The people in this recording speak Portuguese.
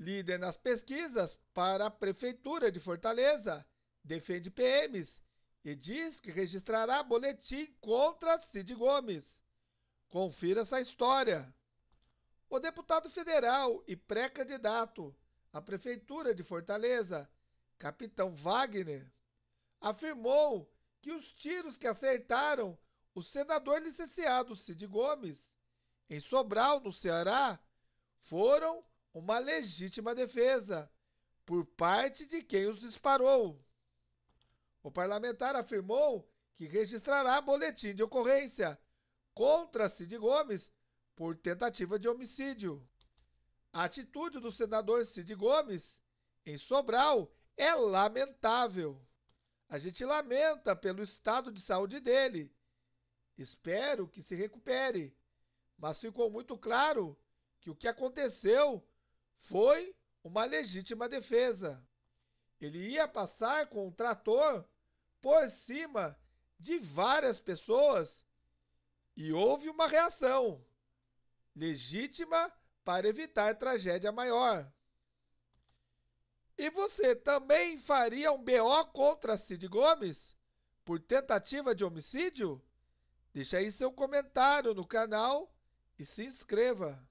Líder nas pesquisas para a Prefeitura de Fortaleza, defende PMs e diz que registrará boletim contra Cid Gomes. Confira essa história. O deputado federal e pré-candidato à Prefeitura de Fortaleza, capitão Wagner, afirmou que os tiros que acertaram o senador licenciado Cid Gomes, em Sobral, no Ceará, foram uma legítima defesa por parte de quem os disparou. O parlamentar afirmou que registrará boletim de ocorrência contra Cid Gomes por tentativa de homicídio. A atitude do senador Cid Gomes em Sobral é lamentável. A gente lamenta pelo estado de saúde dele. Espero que se recupere. Mas ficou muito claro que o que aconteceu foi uma legítima defesa. Ele ia passar com o trator por cima de várias pessoas e houve uma reação legítima para evitar tragédia maior. E você também faria um BO contra Cid Gomes por tentativa de homicídio? Deixe aí seu comentário no canal e se inscreva.